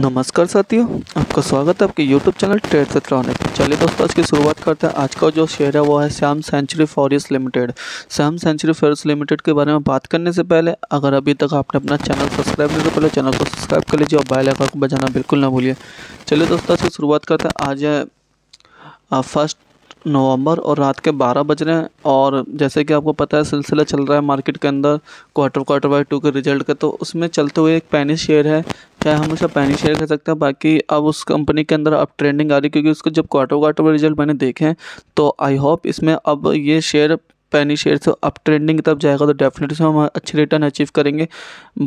नमस्कार साथियों आपका स्वागत है आपके YouTube चैनल ट्रेड से पर चलिए दोस्तों आज की शुरुआत करते हैं आज का जो शेयर है वो है Shyam Century Forest Limited Shyam Century Forest Limited के बारे में बात करने से पहले अगर अभी तक आपने अपना चैनल सब्सक्राइब नहीं किया तो पहले चैनल को सब्सक्राइब कर लीजिए और बेल आइकन को बजाना बिल्कुल ना भूलिए चलिए दोस्तों आज की शुरुआत करते हैं आज फर्स्ट नवंबर और रात के बारह बज रहे हैं और जैसे कि आपको पता है सिलसिला चल रहा है मार्केट के अंदर क्वार्टर क्वार्टर बाई टू के रिजल्ट का तो उसमें चलते हुए एक पैनी शेयर है चाहे हम उसे पैनी शेयर कह सकते हैं बाकी अब उस कंपनी के अंदर अब ट्रेंडिंग आ रही है क्योंकि उसको जब क्वार्टर क्वार्टर बाई रिजल्ट मैंने देखे हैं तो आई होप इसमें अब ये शेयर पैनी शेयर से अप ट्रेंडिंग की तरफ जाएगा तो डेफिनेटली हम अच्छे रिटर्न अचीव करेंगे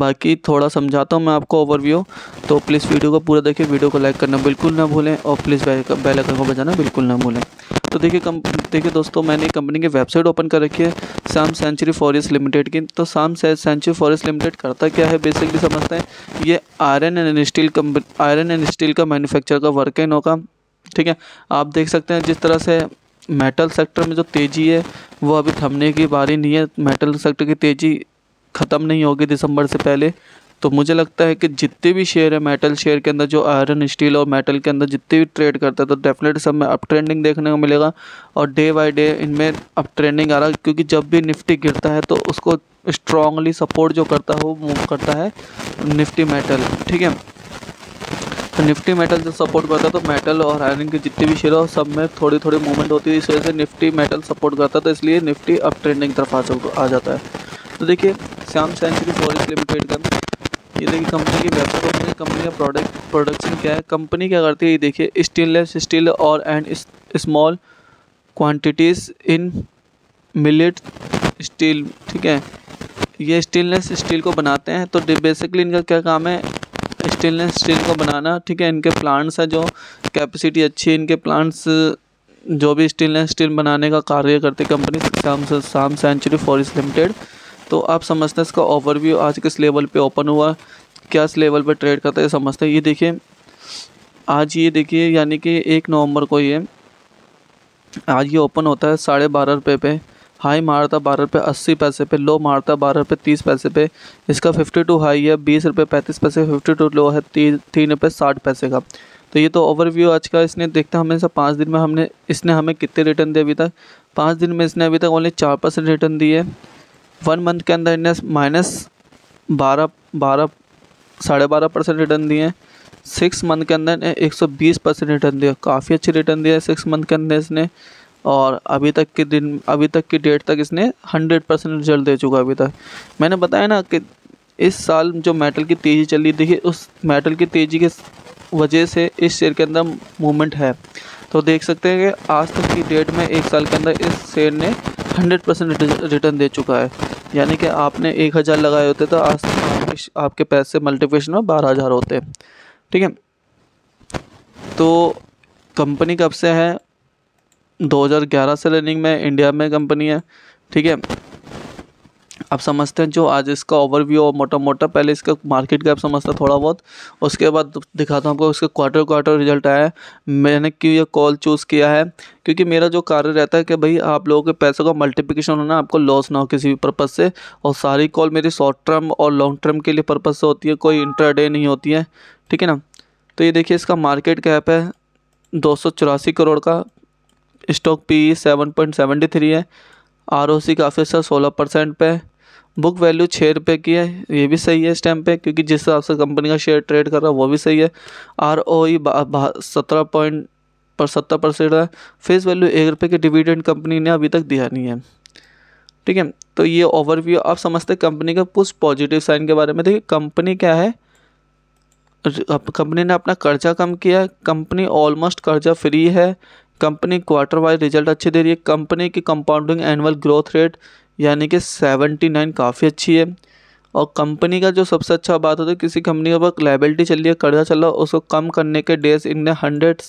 बाकी थोड़ा समझाता हूँ मैं आपको ओवरव्यू तो प्लीज़ वीडियो को पूरा देखिए वीडियो को लाइक करना बिल्कुल ना भूलें और प्लीज़ बेल आइकन को बजाना बिल्कुल ना भूलें तो देखिए कम देखिए दोस्तों मैंने कंपनी की वेबसाइट ओपन कर रखी है साम सेंचुरी फॉरेस्ट लिमिटेड की तो साम सेंचुरी फॉरेस्ट लिमिटेड करता क्या है बेसिकली समझते हैं ये iron and steel company iron and steel का मैन्युफैक्चर का वर्क है इनका ठीक है आप देख सकते हैं जिस तरह से मेटल सेक्टर में जो तेज़ी है वो अभी थमने की बारी नहीं है मेटल सेक्टर की तेज़ी ख़त्म नहीं होगी दिसंबर से पहले तो मुझे लगता है कि जितने भी शेयर है मेटल शेयर के अंदर जो आयरन स्टील और मेटल के अंदर जितने भी ट्रेड करते हैं तो डेफिनेट सब में अप ट्रेंडिंग देखने को मिलेगा और डे बाय डे इनमें अप ट्रेंडिंग आ रहा है क्योंकि जब भी निफ्टी गिरता है तो उसको स्ट्रांगली सपोर्ट जो करता है वो मूव करता है निफ्टी मेटल ठीक है तो निफ्टी मेटल जब सपोर्ट करता है तो मेटल और आयरन के जितने भी शेयर हो सब में थोड़ी थोड़ी मूवमेंट होती है इस वजह से निफ्टी मेटल सपोर्ट करता है तो इसलिए निफ्टी अप ट्रेंडिंग तरफ आ जाता है तो देखिए श्याम सेंचुरी फॉरेस्ट लिमिटेड का ये देखिए कंपनी की वेबसाइट ओपन कंपनी का प्रोडक्ट प्रोडक्शन क्या है कंपनी क्या करती है ये देखिए स्टेनलेस स्टील और and small quantities in mild steel ठीक है ये स्टेनलेस स्टील को बनाते हैं तो बेसिकली इनका क्या काम है स्टेनलेस स्टील को बनाना ठीक है इनके प्लांट्स हैं जो कैपेसिटी अच्छी है इनके प्लांट्स जो भी स्टेनलेस स्टील बनाने का कार्य करते कंपनी शाम सेंचुरी फॉरेस्ट लिमिटेड तो आप समझते हैं इसका ओवरव्यू आज किस लेवल पे ओपन हुआ क्या इस लेवल पे ट्रेड करता है समझते हैं ये देखिए आज ये देखिए यानी कि एक नवंबर को ये आज ये ओपन होता है साढ़े बारह रुपये पे हाई मारता बारह रुपये अस्सी पैसे पे लो मारता बारह रुपये तीस पैसे पे इसका फिफ्टी टू हाई है बीस रुपये पैंतीस पैसे फिफ्टी टू लो है तीन तीन रुपये साठ पैसे का तो ये तो ओवरव्यू आज का इसने देखता हमें सब पाँच दिन में हमने इसने हमें कितने रिटर्न दिए अभी तक पाँच दिन में इसने अभी तक ओनली चार परसेंट रिटर्न दिए वन मंथ के अंदर इन्हें माइनस बारह बारह साढ़े बारह परसेंट रिटर्न दिए सिक्स मंथ के अंदर ने एक सौ बीस परसेंट रिटर्न दिया काफ़ी अच्छे रिटर्न दिया है सिक्स मंथ के अंदर इसने और अभी तक के दिन अभी तक की डेट तक इसने हंड्रेड परसेंट रिजल्ट दे चुका अभी तक मैंने बताया ना कि इस साल जो मेटल की तेज़ी चली देखिए उस मेटल की तेज़ी के वजह से इस शेयर के अंदर मूवमेंट है तो देख सकते हैं कि आज तक की डेट में एक साल के अंदर इस शेयर ने हंड्रेड परसेंट रिटर्न दे चुका है यानी कि आपने एक हज़ार लगाए होते तो आज आपके पैसे मल्टीप्लिकेशन में बारह हज़ार होते ठीक है तो कंपनी कब से है 2011 से रनिंग में इंडिया में कंपनी है ठीक है आप समझते हैं जो आज इसका ओवरव्यू और मोटा मोटा पहले इसका मार्केट कैप समझते हैं थोड़ा बहुत उसके बाद दिखाता हूँ आपको इसका क्वार्टर क्वार्टर रिजल्ट आया है मैंने क्यों ये कॉल चूज़ किया है क्योंकि मेरा जो कार्य रहता है कि भाई आप लोगों के पैसों का मल्टीप्लिकेशन होना आपको लॉस ना हो किसी भी पर्पज़ से और सारी कॉल मेरी शॉर्ट टर्म और लॉन्ग टर्म के लिए पर्पज़ से होती है कोई इंटर नहीं होती है ठीक है ना तो ये देखिए इसका मार्केट गैप है दो करोड़ का stock P seven point seventy three है आर काफ़ी अच्छा सोलह परसेंट पे बुक वैल्यू छः रुपये की है ये भी सही है इस टाइम पे क्योंकि जिस हिसाब से कंपनी का शेयर ट्रेड कर रहा है वो भी सही है आर ओ ई सत्रह पॉइंट पर सत्तर परसेंट है फेस वैल्यू एक रुपये की डिविडेंड कंपनी ने अभी तक दिया नहीं है ठीक है तो ये ओवरव्यू आप समझते हैं कंपनी का कुछ पॉजिटिव साइन के बारे में देखिए कंपनी क्या है कंपनी ने अपना कर्जा कम किया है कंपनी ऑलमोस्ट कर्जा फ्री है कंपनी क्वार्टर वाइज रिजल्ट अच्छे दे रही है कंपनी की कंपाउंडिंग एनुअल ग्रोथ रेट यानी कि सेवेंटी नाइन काफ़ी अच्छी है और कंपनी का जो सबसे अच्छा बात होता है किसी कंपनी के ऊपर लाइबिलिटी चल रही है कर्जा चल रहा है उसको कम करने के डेज इनने हंड्रेड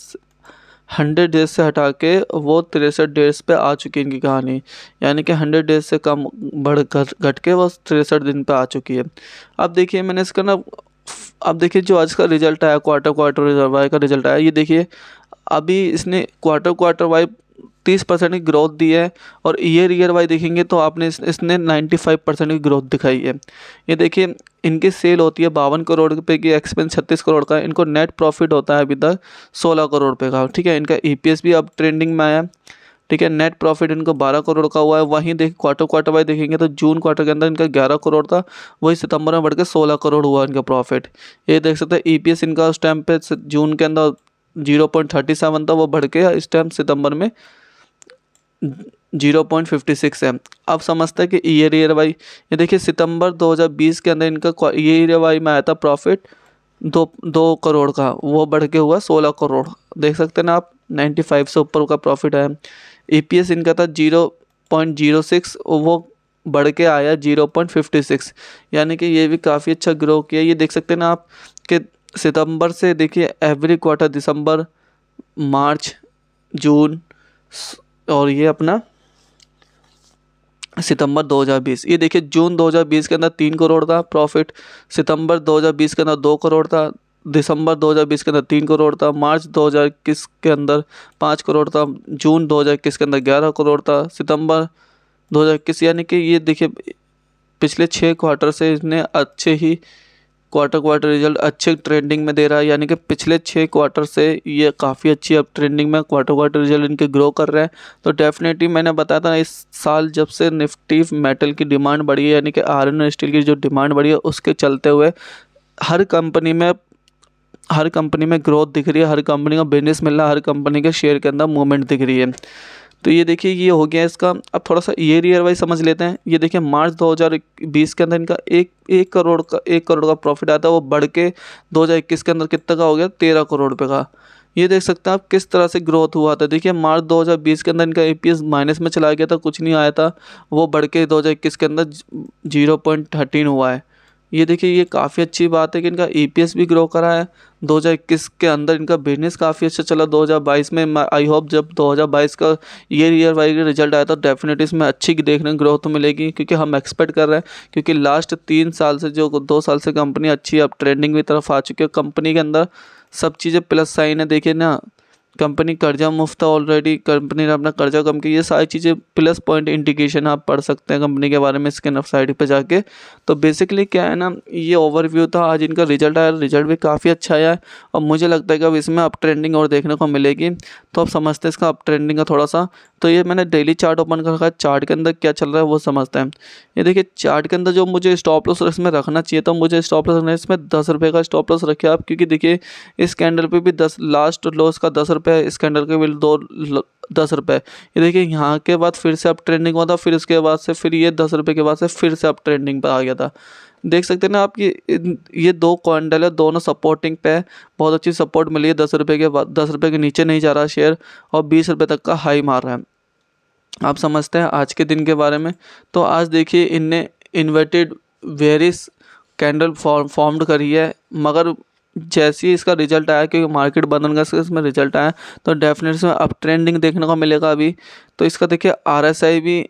हंड्रेड डेज से हटा के वो तिरसठ डेज पे आ चुकी है इनकी कहानी यानी कि हंड्रेड डेज से कम बढ़ घट घट के वो तिरसठ दिन पे आ चुकी है अब देखिए मैंने इसका ना अब देखिए जो आज का रिजल्ट आया क्वार्टर क्वार्टर वाई का रिजल्ट आया ये देखिए अभी इसने क्वार्टर क्वार्टर वाइज तीस परसेंट की ग्रोथ दी है और ईयर ईयर वाइज देखेंगे तो आपने इस, इसने नाइन्टी फाइव परसेंट की ग्रोथ दिखाई है ये देखिए इनकी सेल होती है बावन करोड़ रुपये की एक्सपेंस छत्तीस करोड़ का इनको नेट प्रॉफिट होता है अभी तक सोलह करोड़ रुपये का ठीक है इनका ई e भी अब ट्रेंडिंग में आया ठीक है नेट प्रॉफिट इनको 12 करोड़ का हुआ है वहीं देख क्वार्टर क्वार्टर वाइज देखेंगे तो जून क्वार्टर के अंदर इनका 11 करोड़ था वही सितंबर में बढ़ के 16 करोड़ हुआ इनका प्रॉफिट ये देख सकते हैं ईपीएस e इनका उस टाइम पे जून के अंदर जीरो पॉइंट थर्टी सेवन था वो बढ़ के इस टाइम सितंबर में जीरो पॉइंट फिफ्टी सिक्स है अब समझते हैं कि ईयर ईयर वाई ये देखिए सितंबर दो हज़ार बीस के अंदर इनका ईयर ईयर वाई में आया था प्रॉफिट दो दो करोड़ का वो बढ़ के हुआ सोलह करोड़ देख सकते हैं ना आप नाइन्टी फाइव से ऊपर का प्रॉफिट आया ई पी एस इनका था जीरो पॉइंट जीरो सिक्स वो बढ़ के आया जीरो पॉइंट फिफ्टी सिक्स यानी कि ये भी काफ़ी अच्छा ग्रो किया ये देख सकते हैं ना आप कि सितंबर से देखिए एवरी क्वार्टर दिसंबर मार्च जून और ये अपना सितंबर 2020 ये देखिए जून 2020 के अंदर तीन करोड़ था प्रॉफिट सितंबर 2020 के अंदर दो करोड़ था दिसंबर 2020 के अंदर तीन करोड़ था मार्च 2021 के अंदर पाँच करोड़ था जून 2021 के अंदर ग्यारह करोड़ था सितंबर 2021 यानी कि ये देखिए पिछले छः क्वार्टर से इसने अच्छे ही क्वार्टर क्वार्टर रिजल्ट अच्छे ट्रेंडिंग में दे रहा है यानी कि पिछले छः क्वार्टर से ये काफ़ी अच्छी अब ट्रेंडिंग में क्वार्टर क्वार्टर रिजल्ट इनके ग्रो कर रहे हैं तो डेफिनेटली मैंने बताया था इस साल जब से निफ्टी मेटल की डिमांड बढ़ी है यानी कि आयरन स्टील की जो डिमांड बढ़ी है उसके चलते हुए हर कंपनी में हर कंपनी में ग्रोथ दिख रही है हर कंपनी का बिजनेस मिल रहा है हर कंपनी के शेयर के अंदर मूवमेंट दिख रही है तो ये देखिए ये हो गया इसका अब थोड़ा सा ईयर ईयर वाइज समझ लेते हैं ये देखिए मार्च 2020 के अंदर इनका एक एक करोड़ का एक करोड़ का प्रॉफिट आता है वो बढ़ के दो के अंदर कितने का हो गया तेरह करोड़ रुपये का ये देख सकते हैं आप किस तरह से ग्रोथ हुआ था देखिए मार्च 2020 के अंदर इनका एपीएस माइनस में चला गया था कुछ नहीं आया था वो बढ़ के दो के अंदर जीरो पॉइंट थर्टीन हुआ है ये देखिए ये काफ़ी अच्छी बात है कि इनका ई e भी ग्रो करा है 2021 के अंदर इनका बिजनेस काफ़ी अच्छा चला 2022 में आई होप जब 2022 का ईयर ईयर वाइज रिजल्ट आया तो डेफिनेटली इसमें अच्छी देखने ग्रोथ तो मिलेगी क्योंकि हम एक्सपेक्ट कर रहे हैं क्योंकि लास्ट तीन साल से जो दो साल से कंपनी अच्छी अब ट्रेंडिंग की तरफ आ चुकी है कंपनी के अंदर सब चीज़ें प्लस साइन है देखिए ना कंपनी कर्जा मुफ्त है ऑलरेडी कंपनी ने अपना कर्जा कम किया ये सारी चीज़ें प्लस पॉइंट इंडिकेशन आप पढ़ सकते हैं कंपनी के बारे में इसके वेबसाइट पर जाके तो बेसिकली क्या है ना ये ओवरव्यू था आज इनका रिजल्ट आया रिजल्ट भी काफ़ी अच्छा आया है और मुझे लगता है कि अब इसमें अप ट्रेंडिंग और देखने को मिलेगी तो आप समझते हैं इसका अप ट्रेंडिंग का थोड़ा सा तो ये मैंने डेली चार्ट ओपन कर रखा है चार्ट के अंदर क्या चल रहा है वो समझते हैं ये देखिए चार्ट के अंदर जो मुझे स्टॉप लॉस इसमें रखना चाहिए तो मुझे स्टॉप लॉस रखना है इसमें दस रुपये का स्टॉप लॉस रखे आप क्योंकि देखिए इस कैंडल पर भी दस लास्ट लॉस का दस रुपये रुपये इस के बिल दो दस रुपये ये देखिए यहाँ के बाद फिर से अब ट्रेंडिंग हुआ था फिर इसके बाद से फिर ये दस रुपये के बाद से फिर से अब ट्रेंडिंग पर आ गया था देख सकते हैं ना आप ये ये दो कॉन्डल है दोनों सपोर्टिंग पे है बहुत अच्छी सपोर्ट मिली है दस रुपये के बाद दस रुपये के नीचे नहीं जा रहा शेयर और बीस रुपये तक का हाई मार रहा है आप समझते हैं आज के दिन के बारे में तो आज देखिए इनने inverted bearish candle form formed करी है मगर जैसे ही इसका रिजल्ट आया क्योंकि मार्केट बंद होने का इसमें रिजल्ट आया तो डेफिनेटली अप ट्रेंडिंग देखने को मिलेगा अभी तो इसका देखिए आर भी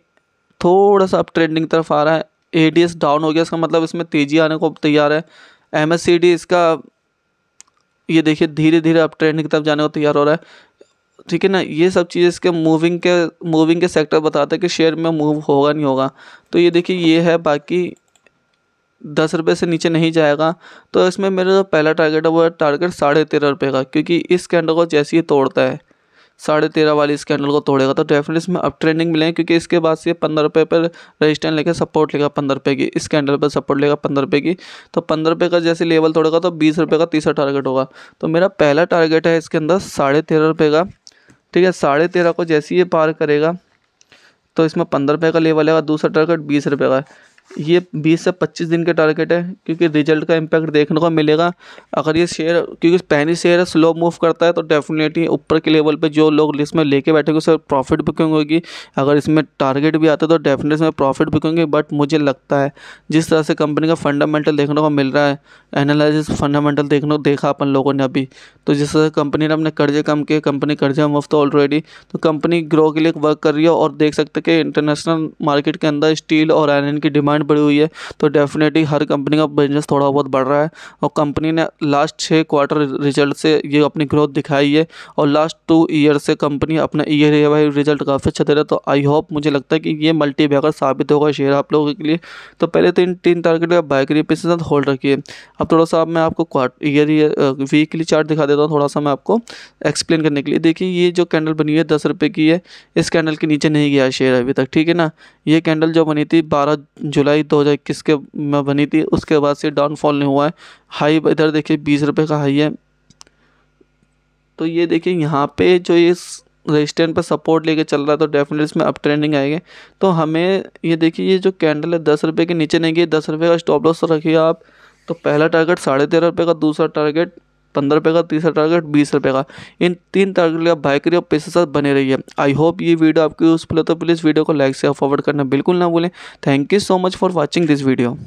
थोड़ा सा अप ट्रेंडिंग तरफ आ रहा है ए डाउन हो गया इसका मतलब इसमें तेज़ी आने को तैयार है एम इसका ये देखिए धीरे धीरे अप ट्रेंडिंग की तरफ जाने को तैयार हो रहा है ठीक है ना ये सब चीज़ इसके मूविंग के मूविंग के सेक्टर बताते हैं कि शेयर में मूव होगा नहीं होगा तो ये देखिए ये है बाकी दस रुपये से नीचे नहीं जाएगा तो इसमें मेरा जो पहला टारगेट है वो है टारगेट साढ़े तेरह रुपये का क्योंकि इस कैंडल को जैसे ही तोड़ता है साढ़े तेरह वाली इस कैंडल को तोड़ेगा तो डेफिनेट इसमें अप ट्रेंडिंग मिलेगी क्योंकि इसके बाद से पंद्रह रुपये पर रजिस्टेंस लेकर सपोर्ट लेगा पंद्रह रुपये की इस कैंडल पर सपोर्ट लेगा पंद्रह रुपये की तो पंद्रह रुपये का जैसे लेवल तोड़ेगा तो बीस रुपये का तीसरा टारगेट होगा तो मेरा पहला टारगेट है इसके अंदर साढ़े तेरह रुपये का ठीक है साढ़े तेरह को जैसे ही ये पार करेगा तो इसमें पंद्रह रुपये का लेवल आएगा दूसरा टारगेट बीस रुपये का है ये 20 से 25 दिन का टारगेट है क्योंकि रिजल्ट का इम्पैक्ट देखने को मिलेगा अगर ये शेयर क्योंकि पहली शेयर स्लो मूव करता है तो डेफिनेटली ऊपर के लेवल पे जो लोग इसमें लेके बैठेंगे उससे प्रॉफिट बुकिंग होगी अगर इसमें टारगेट भी आता है तो डेफिनेटली इसमें प्रॉफिट बुकिंग बट मुझे लगता है जिस तरह से कंपनी का फंडामेंटल देखने को मिल रहा है एनालिस फंडामेंटल देखने को देखा अपन लोगों ने अभी तो जिस तरह से कंपनी ने अपने कर्जे कम किए कंपनी कर्जे मुफ्त ऑलरेडी तो कंपनी ग्रो के लिए वर्क कर रही है और देख सकते कि इंटरनेशनल मार्केट के अंदर स्टील और आयरन की डिमांड डिमांड बढ़ी हुई है तो डेफिनेटली हर कंपनी का बिजनेस थोड़ा बहुत बढ़ रहा है और कंपनी ने लास्ट छः क्वार्टर रिजल्ट से ये अपनी ग्रोथ दिखाई है और लास्ट टू ईयर से कंपनी अपने ईयर वाई रिजल्ट काफ़ी अच्छा दे रहा है तो आई होप मुझे लगता है कि ये मल्टी बैगर साबित होगा शेयर आप लोगों के लिए तो पहले तो इन तीन टारगेट का बाइक रिपीस के साथ होल्ड रखिए अब थोड़ा सा मैं आपको ईयर ईयर वीकली चार्ट दिखा देता हूँ थोड़ा सा मैं आपको एक्सप्लेन करने के लिए देखिए ये जो कैंडल बनी हुई है दस रुपये की है इस कैंडल के नीचे नहीं गया शेयर अभी तक ठीक है ना ये कैंडल जो बनी थी बारह जुलाई जुलाई 2021 के में बनी थी उसके बाद से डाउनफॉल नहीं हुआ है हाई इधर देखिए बीस रुपये का हाई है तो ये देखिए यहाँ पे जो ये रेजिस्टेंट पर सपोर्ट लेके चल रहा है तो डेफिनेटली इसमें अप ट्रेंडिंग आएंगे तो हमें ये देखिए ये जो कैंडल है दस रुपये के नीचे नहीं गई दस रुपये का स्टॉप लॉस रखिए आप तो पहला टारगेट साढ़े तेरह रुपये का दूसरा टारगेट पंद्रह रुपये का तीसरा टारगेट बीस रुपये का इन तीन टारगेट लिए आप भाई करिए और पैसे साथ बने रहिए आई होप ये वीडियो आपकी यूजफुल है तो प्लीज़ वीडियो को लाइक से फॉरवर्ड करना बिल्कुल ना भूलें thank you so much for watching this video